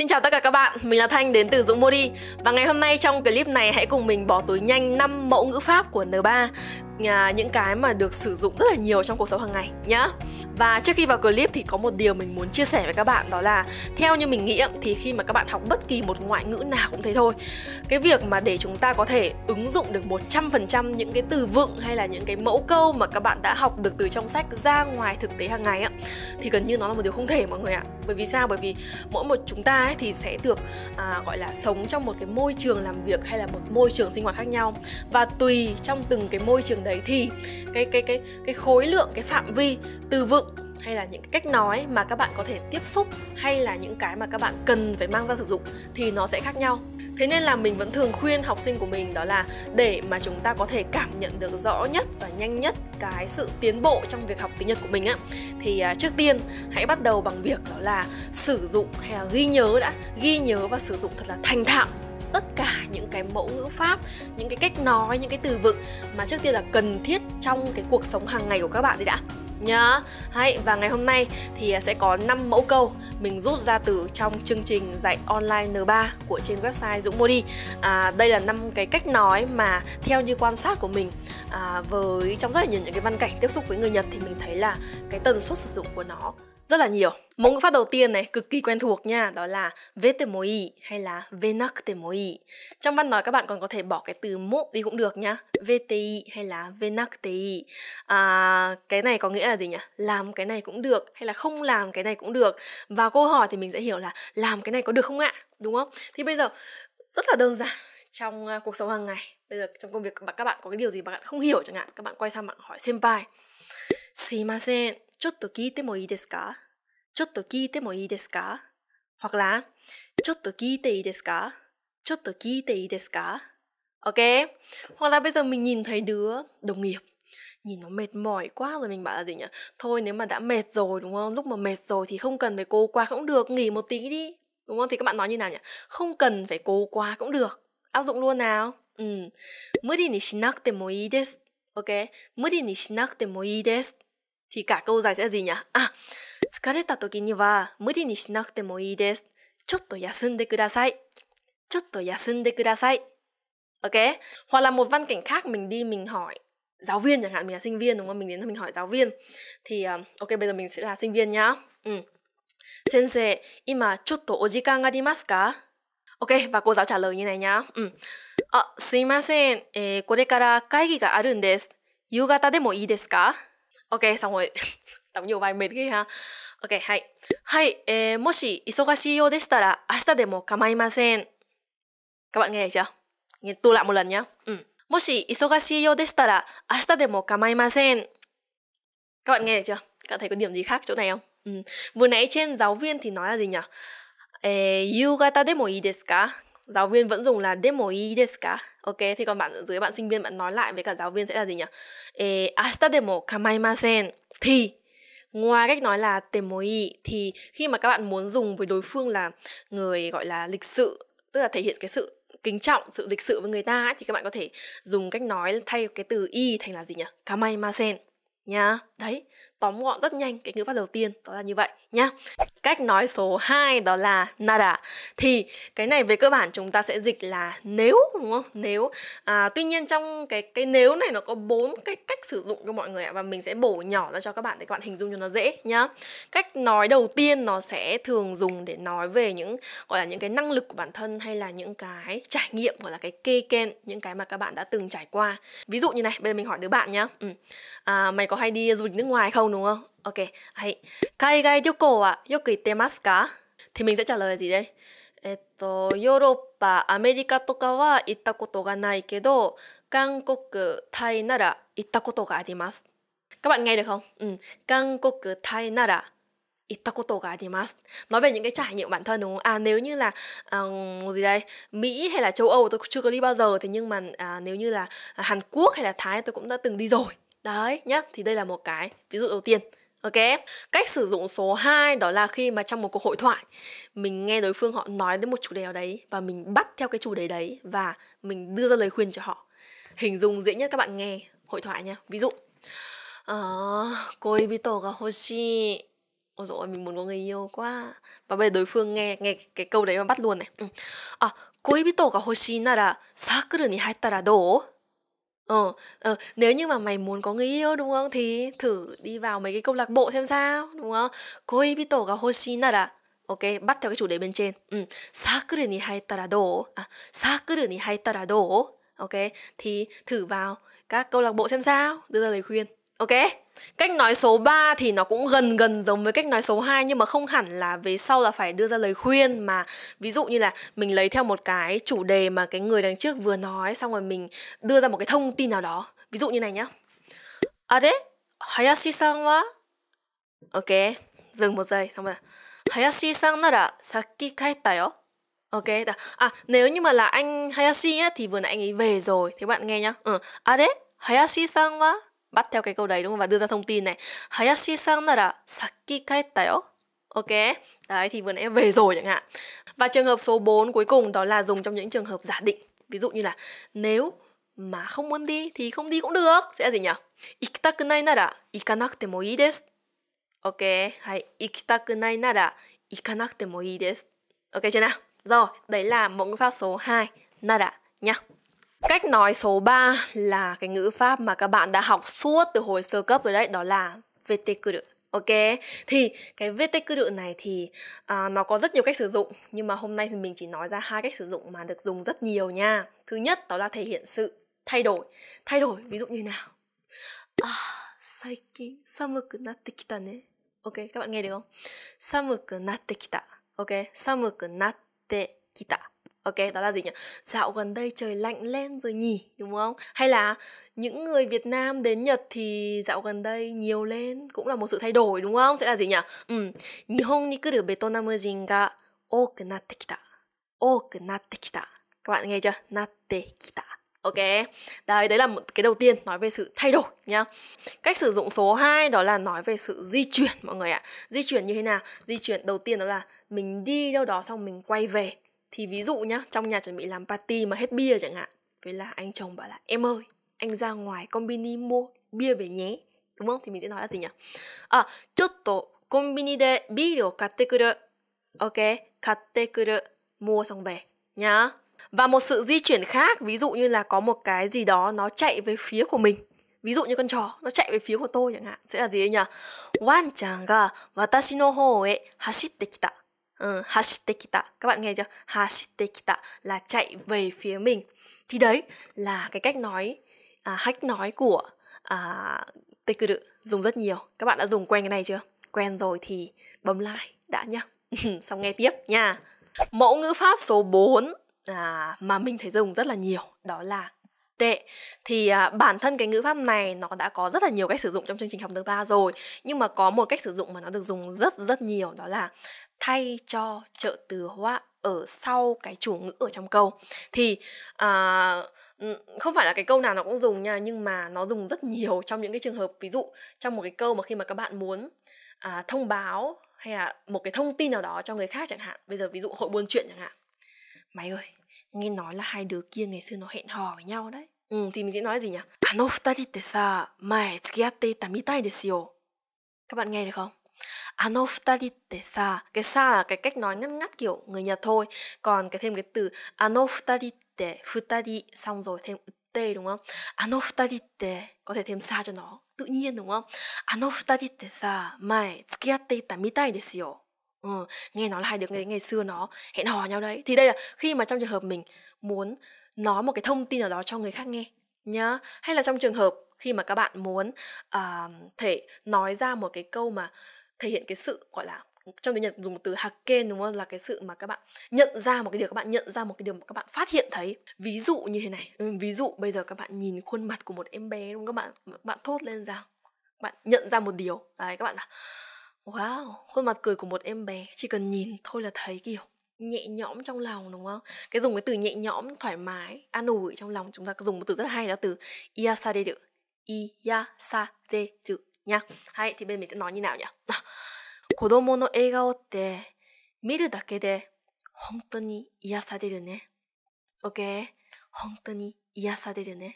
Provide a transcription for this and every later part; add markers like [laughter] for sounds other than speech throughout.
Xin chào tất cả các bạn, mình là Thanh đến từ Dũng Modi Và ngày hôm nay trong clip này hãy cùng mình bỏ túi nhanh 5 mẫu ngữ pháp của N3 à, những cái mà được sử dụng rất là nhiều trong cuộc sống hàng ngày nhá và trước khi vào clip thì có một điều mình muốn chia sẻ với các bạn đó là theo như mình nghĩ thì khi mà các bạn học bất kỳ một ngoại ngữ nào cũng thế thôi cái việc mà để chúng ta có thể ứng dụng được 100% những cái từ vựng hay là những cái mẫu câu mà các bạn đã học được từ trong sách ra ngoài thực tế hàng ngày thì gần như nó là một điều không thể mọi người ạ bởi vì sao bởi vì mỗi một chúng ta thì sẽ được à, gọi là sống trong một cái môi trường làm việc hay là một môi trường sinh hoạt khác nhau và tùy trong từng cái môi trường đấy đấy thì cái cái cái cái khối lượng cái phạm vi từ vựng hay là những cái cách nói mà các bạn có thể tiếp xúc hay là những cái mà các bạn cần phải mang ra sử dụng thì nó sẽ khác nhau. Thế nên là mình vẫn thường khuyên học sinh của mình đó là để mà chúng ta có thể cảm nhận được rõ nhất và nhanh nhất cái sự tiến bộ trong việc học tiếng Nhật của mình á thì à, trước tiên hãy bắt đầu bằng việc đó là sử dụng hay là ghi nhớ đã, ghi nhớ và sử dụng thật là thành thạo tất cả những cái mẫu ngữ pháp những cái cách nói những cái từ vựng mà trước tiên là cần thiết trong cái cuộc sống hàng ngày của các bạn đi đã nhá hay và ngày hôm nay thì sẽ có 5 mẫu câu mình rút ra từ trong chương trình dạy online N3 của trên website Dũng Modi à, đây là năm cái cách nói mà theo như quan sát của mình à, với trong rất là nhiều những cái văn cảnh tiếp xúc với người Nhật thì mình thấy là cái tần suất sử dụng của nó rất là nhiều mẫu ngữ pháp đầu tiên này cực kỳ quen thuộc nha đó là vetemoi hay là venaktemoi trong văn nói các bạn còn có thể bỏ cái từ mộ đi cũng được nhá vti hay là venakti à, cái này có nghĩa là gì nhỉ làm cái này cũng được hay là không làm cái này cũng được vào câu hỏi thì mình sẽ hiểu là làm cái này có được không ạ đúng không thì bây giờ rất là đơn giản trong à, cuộc sống hàng ngày bây giờ trong công việc các bạn các bạn có cái điều gì mà các bạn không hiểu chẳng hạn các bạn quay sang bạn hỏi senpai すいませんちょっと聞いてもいいですかちょっと聞いてもいいですか Hoặc là ちょっと聞いていいですかちょっと聞いていいですか Ok Hoặc là bây giờ mình nhìn thấy đứa đồng nghiệp nhìn nó mệt mỏi quá rồi mình bảo là gì nhỉ thôi nếu mà đã mệt rồi đúng không lúc mà mệt rồi thì không cần phải cố quá cũng được nghỉ một tí đi đúng không thì các bạn nói như nào nhỉ không cần phải cố quá cũng được áp dụng luôn nào ừ 無理にしなくてもいいです ok 無理にしなくてもいいです thì cả câu dài sẽ gì nhỉ? À, OK? Hoặc là một văn cảnh khác mình đi mình hỏi giáo viên chẳng hạn mình là sinh viên đúng không? Mình đến mình hỏi giáo viên thì ờ, ok bây giờ mình sẽ là sinh viên nhá. Ừ. Sensei, ima chotto ojikan arimasu ka? Ok và cô giáo trả lời như này nhá. Ừ. À, ờ, sumimasen, eh, kore kara kaigi ga arun desu. Yugata demo ii desu ka? OK xong rồi [laughs] nhiều 多分弱い目でや。OK はい。はい、えー、もし忙しいようでしたら明日でも構いません。Các ờ, bạn nghe được chưa? Nghe tu lại một lần nhé. Ừ. Moshi isogashi yo deshita ra ashita demo kamaimasen. Các bạn nghe được chưa? Các bạn thấy có điểm gì khác chỗ này không? Ừ. Vừa nãy trên giáo viên thì nói là gì nhỉ? Eh, ờ, yugata demo ii desu ka? giáo viên vẫn dùng là demo i desu ka? Ok, thì còn bạn ở dưới bạn sinh viên bạn nói lại với cả giáo viên sẽ là gì nhỉ? E, à, asta demo kamaimasen. Thì ngoài cách nói là demo i thì khi mà các bạn muốn dùng với đối phương là người gọi là lịch sự tức là thể hiện cái sự kính trọng sự lịch sự với người ta ấy, thì các bạn có thể dùng cách nói thay cái từ i thành là gì nhỉ kamaimasen nha đấy tóm gọn rất nhanh cái ngữ pháp đầu tiên đó là như vậy nhá cách nói số 2 đó là nada thì cái này về cơ bản chúng ta sẽ dịch là nếu đúng không nếu à, tuy nhiên trong cái cái nếu này nó có bốn cái cách sử dụng cho mọi người ạ và mình sẽ bổ nhỏ ra cho các bạn để các bạn hình dung cho nó dễ nhá cách nói đầu tiên nó sẽ thường dùng để nói về những gọi là những cái năng lực của bản thân hay là những cái trải nghiệm gọi là cái kê ken những cái mà các bạn đã từng trải qua ví dụ như này bây giờ mình hỏi đứa bạn nhá ừ. à, mày có hay đi du lịch nước ngoài không đúng không ok hay kai gai yoko à yokitemasu temaska, thì mình sẽ trả lời gì đây えっと、ヨーロッパ、アメリカとかは行ったことがないけど、Ganggoku Thai nara ittakoto ga arimasu. Các bạn nghe được không? Ừ. Ganggoku Thai nara ittakoto ga arimasu. Nói về những cái trải nghiệm bản thân đúng không? À nếu như là uh, gì đây? Mỹ hay là châu Âu tôi chưa có đi bao giờ thế nhưng mà à, nếu như là à, Hàn Quốc hay là Thái tôi cũng đã từng đi rồi. Đấy nhá, thì đây là một cái ví dụ đầu tiên. Ok, cách sử dụng số 2 đó là khi mà trong một cuộc hội thoại mình nghe đối phương họ nói đến một chủ đề nào đấy và mình bắt theo cái chủ đề đấy và mình đưa ra lời khuyên cho họ hình dung dễ nhất các bạn nghe hội thoại nha ví dụ ờ, cô bito ga hoshi Ôi dồi mình muốn có người yêu quá Và bây giờ đối phương nghe nghe cái, câu đấy và bắt luôn này ừ. À, Koi bito ga hoshi nara sakuru ni haitara do Ờ, ừ nếu như mà mày muốn có người yêu đúng không thì thử đi vào mấy cái câu lạc bộ xem sao đúng không cô bito ga hoshi nara Ok, bắt theo cái chủ đề bên trên ừ. Sakuru ni haitara do à, Sakuru ni haitara do ok thì thử vào các câu lạc bộ xem sao đưa ra lời khuyên ok Cách nói số 3 thì nó cũng gần gần giống với cách nói số 2 nhưng mà không hẳn là về sau là phải đưa ra lời khuyên mà ví dụ như là mình lấy theo một cái chủ đề mà cái người đằng trước vừa nói xong rồi mình đưa ra một cái thông tin nào đó. Ví dụ như này nhá. À đấy, Hayashi-san wa? Ok, dừng một giây xong rồi. Hayashi-san nara saki kaeta yo. Ok, ta. à nếu như mà là anh Hayashi á, thì vừa nãy anh ấy về rồi, thế bạn nghe nhá. Ừ. À đấy, Hayashi sang wa bắt theo cái câu đấy đúng không và đưa ra thông tin này. Hayashi sang nara saki kaettayo. Ok, đấy thì vừa nãy về rồi chẳng hạn. Và trường hợp số 4 cuối cùng đó là dùng trong những trường hợp giả định. Ví dụ như là nếu mà không muốn đi thì không đi cũng được. Sẽ là gì nhỉ? Ikitakunai nara ikanakute mo ii desu. Ok, hay ikitakunai nara ikanakute mo ii desu. Ok chưa nào? Rồi, đấy là một ngữ pháp số 2, nada nha Cách nói số 3 là cái ngữ pháp mà các bạn đã học suốt từ hồi sơ cấp rồi đấy, đó là vetekuru. Ok, thì cái vetekuru này thì à, nó có rất nhiều cách sử dụng Nhưng mà hôm nay thì mình chỉ nói ra hai cách sử dụng mà được dùng rất nhiều nha Thứ nhất đó là thể hiện sự thay đổi Thay đổi ví dụ như nào À, saikin samuku natte kita ne Ok, các bạn nghe được không? Samuku natte kita Ok, samuku natte kita, ok, đó là gì nhỉ? Dạo gần đây trời lạnh lên rồi nhỉ, đúng không? Hay là những người Việt Nam đến Nhật thì dạo gần đây nhiều lên cũng là một sự thay đổi đúng không? Sẽ là gì nhỉ? Ừ. Nihon ni kuru Vietnamjin ga oku natte kita. Oku natte kita. Các bạn nghe chưa? Natte kita. Ok, đấy, đấy là một cái đầu tiên nói về sự thay đổi nhá Cách sử dụng số 2 đó là nói về sự di chuyển mọi người ạ Di chuyển như thế nào? Di chuyển đầu tiên đó là mình đi đâu đó xong mình quay về Thì ví dụ nhá, trong nhà chuẩn bị làm party mà hết bia chẳng hạn vậy là anh chồng bảo là em ơi, anh ra ngoài combini mua bia về nhé Đúng không? Thì mình sẽ nói là gì nhỉ? À, tổ combini de bia katte kuru Ok, katte mua xong về nhá và một sự di chuyển khác, ví dụ như là có một cái gì đó nó chạy về phía của mình. Ví dụ như con chó, nó chạy về phía của tôi chẳng hạn. Sẽ là gì ấy nhỉ? Wan chan ga watashi no hou e hashitte kita. Ừ, hashitte kita. Các bạn nghe chưa? Hashitte kita là chạy về phía mình. Thì đấy là cái cách nói, à, hách nói của à, tekuru dùng rất nhiều. Các bạn đã dùng quen cái này chưa? Quen rồi thì bấm like đã nhá. [laughs] Xong nghe tiếp nha. Mẫu ngữ pháp số 4 à, mà mình thấy dùng rất là nhiều đó là tệ thì à, bản thân cái ngữ pháp này nó đã có rất là nhiều cách sử dụng trong chương trình học thứ ba rồi nhưng mà có một cách sử dụng mà nó được dùng rất rất nhiều đó là thay cho trợ từ hóa ở sau cái chủ ngữ ở trong câu thì à, ừ, không phải là cái câu nào nó cũng dùng nha nhưng mà nó dùng rất nhiều trong những cái trường hợp ví dụ trong một cái câu mà khi mà các bạn muốn à, thông báo hay là một cái thông tin nào đó cho người khác chẳng hạn bây giờ ví dụ hội buôn chuyện chẳng hạn mày ơi nghe nói là hai đứa kia ngày xưa nó hẹn hò với nhau đấy ừ thì mình sẽ nói gì nhỉ ano futari te sa mae tsukiyatte ta desu yo các bạn nghe được không ano futari te sa cái sa là cái cách nói ngắt ngắt kiểu người nhật thôi còn cái thêm cái từ ano futari te futari xong rồi thêm te đúng không ano futari te có thể thêm sa cho nó tự nhiên đúng không ano futari te sa mae tsukiyatte ta desu yo Ờ, nghe nói là hai đứa ngày, ngày xưa nó hẹn hò nhau đấy thì đây là khi mà trong trường hợp mình muốn nói một cái thông tin nào đó cho người khác nghe nhá hay là trong trường hợp khi mà các bạn muốn uh, thể nói ra một cái câu mà thể hiện cái sự gọi là trong tiếng Nhật dùng từ hakken đúng không là cái sự mà các bạn nhận ra một cái điều các bạn nhận ra một cái điều mà các bạn phát hiện thấy ví dụ như thế này ừ, ví dụ bây giờ các bạn nhìn khuôn mặt của một em bé đúng không các bạn bạn thốt lên rằng bạn nhận ra một điều đấy các bạn là Wow, khuôn mặt cười của một em bé chỉ cần nhìn thôi là thấy kiểu nhẹ nhõm trong lòng đúng không? Cái dùng cái từ nhẹ nhõm, thoải mái, an ủi trong lòng chúng ta dùng một từ rất hay đó từ iasaderu. Iasaderu nha. Hay thì bên mình sẽ nói như nào nhỉ? [laughs] Kodomo no egao te miru dake de hontou ni iasaderu ne. Ok, hontou ni iasaderu ne.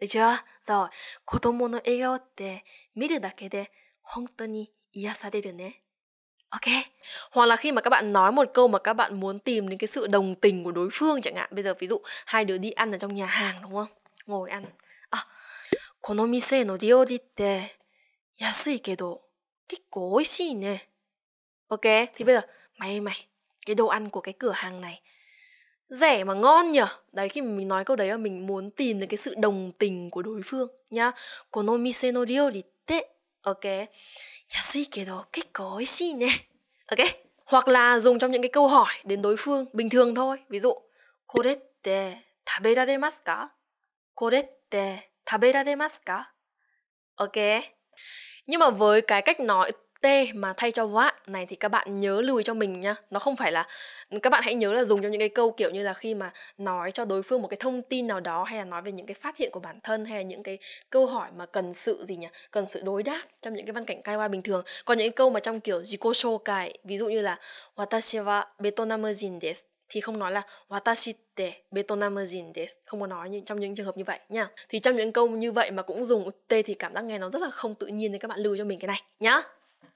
Được chưa? Rồi, kodomo no egao te miru dake de hontou ni 癒されるね ok hoặc là khi mà các bạn nói một câu mà các bạn muốn tìm đến cái sự đồng tình của đối phương chẳng hạn bây giờ ví dụ hai đứa đi ăn ở trong nhà hàng đúng không ngồi ăn à, この店の料理って安いけど結構美味しいね ok thì bây giờ mày mày cái đồ ăn của cái cửa hàng này rẻ mà ngon nhở đấy khi mình nói câu đấy là mình muốn tìm được cái sự đồng tình của đối phương nhá konomise no ryori te ok 安いけど結構美味しいね ok dạ hoặc là dùng trong những cái câu hỏi đến đối phương bình thường thôi ví dụ これって食べられますかこれって食べられますか ok nhưng mà với cái cách nói t mà thay cho watt này thì các bạn nhớ lưu ý cho mình nhá nó không phải là các bạn hãy nhớ là dùng trong những cái câu kiểu như là khi mà nói cho đối phương một cái thông tin nào đó hay là nói về những cái phát hiện của bản thân hay là những cái câu hỏi mà cần sự gì nhỉ cần sự đối đáp trong những cái văn cảnh cai kaiwa bình thường còn những cái câu mà trong kiểu jikosho cải ví dụ như là watashi wa betonamerjin desu thì không nói là watashi te betonamerjin desu không có nói như trong những trường hợp như vậy nhá thì trong những câu như vậy mà cũng dùng t thì cảm giác nghe nó rất là không tự nhiên nên các bạn lưu cho mình cái này nhá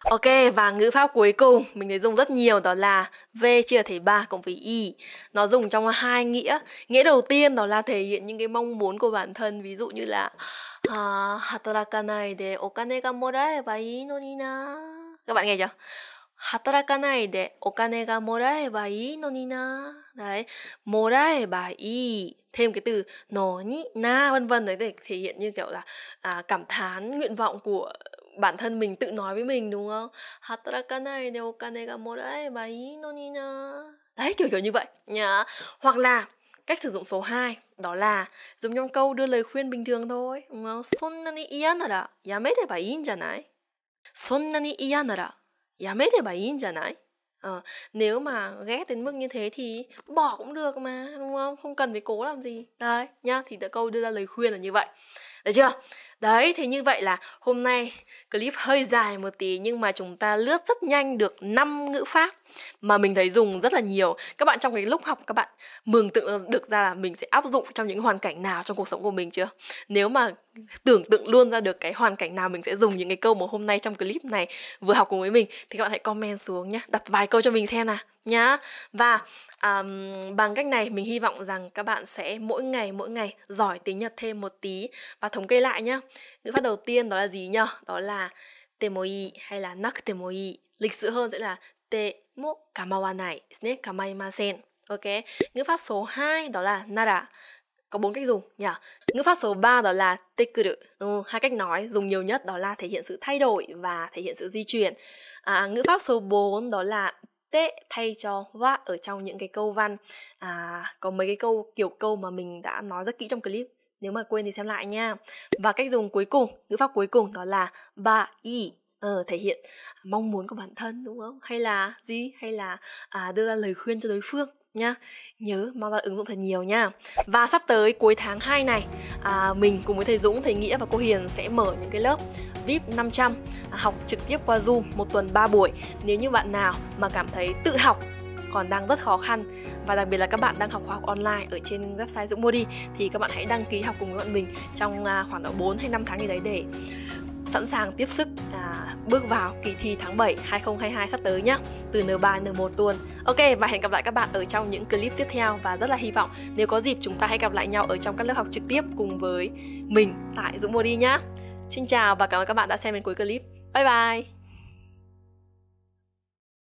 Ok và ngữ pháp cuối cùng mình thấy dùng rất nhiều đó là V chia thể 3 cộng với Y Nó dùng trong hai nghĩa Nghĩa đầu tiên đó là thể hiện những cái mong muốn của bản thân Ví dụ như là à, Hatarakanai de okane ga moraeba ii no ni na Các bạn nghe chưa? Hatarakanai de okane ga moraeba ii no ni na Đấy, moraeba ii thêm cái từ nó nhị na vân vân đấy để thể hiện như kiểu là à, cảm thán nguyện vọng của bản thân mình tự nói với mình đúng không hatarakanai de okane ga morae ba ii no ni na đấy kiểu kiểu như vậy nhá hoặc là cách sử dụng số 2 đó là dùng trong câu đưa lời khuyên bình thường thôi đúng không sonna ni iya nara yamete ba in janai sonna ni iya nara yamete ba in janai Ờ, nếu mà ghét đến mức như thế thì bỏ cũng được mà đúng không không cần phải cố làm gì đấy nhá thì đã câu đưa ra lời khuyên là như vậy được chưa Đấy, thì như vậy là hôm nay clip hơi dài một tí nhưng mà chúng ta lướt rất nhanh được 5 ngữ pháp mà mình thấy dùng rất là nhiều các bạn trong cái lúc học các bạn mường tượng được ra là mình sẽ áp dụng trong những hoàn cảnh nào trong cuộc sống của mình chưa nếu mà tưởng tượng luôn ra được cái hoàn cảnh nào mình sẽ dùng những cái câu mà hôm nay trong clip này vừa học cùng với mình thì các bạn hãy comment xuống nhé đặt vài câu cho mình xem nào nhá và um, bằng cách này mình hy vọng rằng các bạn sẽ mỗi ngày mỗi ngày giỏi tiếng nhật thêm một tí và thống kê lại nhá ngữ pháp đầu tiên đó là gì nhá đó là temoi hay là nak nakutemoi lịch sự hơn sẽ là ok. Ngữ pháp số 2 đó là nara, Có bốn cách dùng nhỉ? Yeah. Ngữ pháp số 3 đó là tekuru. Ừ, hai cách nói dùng nhiều nhất đó là thể hiện sự thay đổi và thể hiện sự di chuyển. À, ngữ pháp số 4 đó là tệ thay cho wa ở trong những cái câu văn à, có mấy cái câu kiểu câu mà mình đã nói rất kỹ trong clip nếu mà quên thì xem lại nha và cách dùng cuối cùng ngữ pháp cuối cùng đó là ba y ờ, thể hiện mong muốn của bản thân đúng không hay là gì hay là à, đưa ra lời khuyên cho đối phương nhá nhớ mau ra ứng dụng thật nhiều nha và sắp tới cuối tháng 2 này à, mình cùng với thầy Dũng thầy Nghĩa và cô Hiền sẽ mở những cái lớp VIP 500 à, học trực tiếp qua Zoom một tuần 3 buổi nếu như bạn nào mà cảm thấy tự học còn đang rất khó khăn và đặc biệt là các bạn đang học khoa học online ở trên website Dũng Mua Đi thì các bạn hãy đăng ký học cùng với bọn mình trong à, khoảng độ 4 hay 5 tháng gì đấy để sẵn sàng tiếp sức à, bước vào kỳ thi tháng 7 2022 sắp tới nhé từ N3 N1 tuần Ok và hẹn gặp lại các bạn ở trong những clip tiếp theo và rất là hy vọng nếu có dịp chúng ta hãy gặp lại nhau ở trong các lớp học trực tiếp cùng với mình tại Dũng Mùa đi nhá. Xin chào và cảm ơn các bạn đã xem đến cuối clip. Bye bye.